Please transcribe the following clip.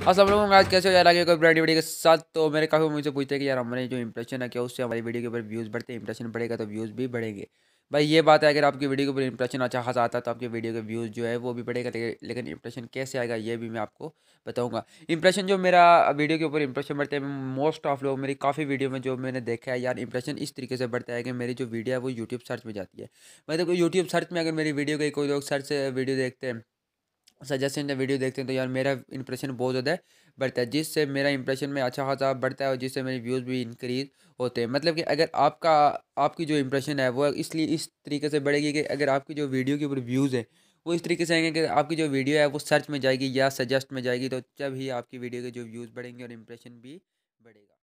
सब लोगों आज कैसे हो जाए लगे कोई ब्रांड वीडियो के साथ तो मेरे काफ़ी मुझे पूछते हैं कि यार हमारे जो इंप्रेशन है क्या उससे हमारी वीडियो के ऊपर व्यूज़ बढ़ते हैं इंप्रेशन बढ़ेगा तो व्यूज़ भी बढ़ेंगे भाई ये बात है अगर आपकी वीडियो के ऊपर इंप्रेशन अच्छा खासा आता है तो आपकी वीडियो के व्यूज़ जो है वो भी बढ़ेगा लेकिन इंप्रेशन कैसे आएगा ये भी मैं आपको बताऊँगा इंप्रेशन जो मेरा वीडियो के ऊपर इंप्रेशन बढ़ते हैं मोस्ट ऑफ लोग मेरी काफ़ी वीडियो में जो मैंने देखा है यार इंप्रेशन इस तरीके से बढ़ता है कि मेरी जो वीडियो है वो यूट्यूब सर्च में जाती है मतलब यूट्यूब सर्च में अगर मेरी वीडियो के कोई लोग सर्च वीडियो देखते हैं सजेशन या वीडियो देखते हैं तो यार मेरा इंप्रेशन बहुत ज़्यादा बढ़ता है जिससे मेरा इंप्रेशन में अच्छा खासा बढ़ता है और जिससे मेरे व्यूज़ भी इंक्रीज़ होते हैं मतलब कि अगर आपका आपकी जो इंप्रेशन है वो इसलिए इस तरीके से बढ़ेगी कि अगर आपकी जो वीडियो के ऊपर व्यूज़ हैं वो इस तरीके से आएंगे कि आपकी जो वीडियो है वो सर्च में जाएगी या सजेस्ट में जाएगी तो जब ही आपकी वीडियो के जो व्यूज़ बढ़ेंगे और इंप्रेशन भी बढ़ेगा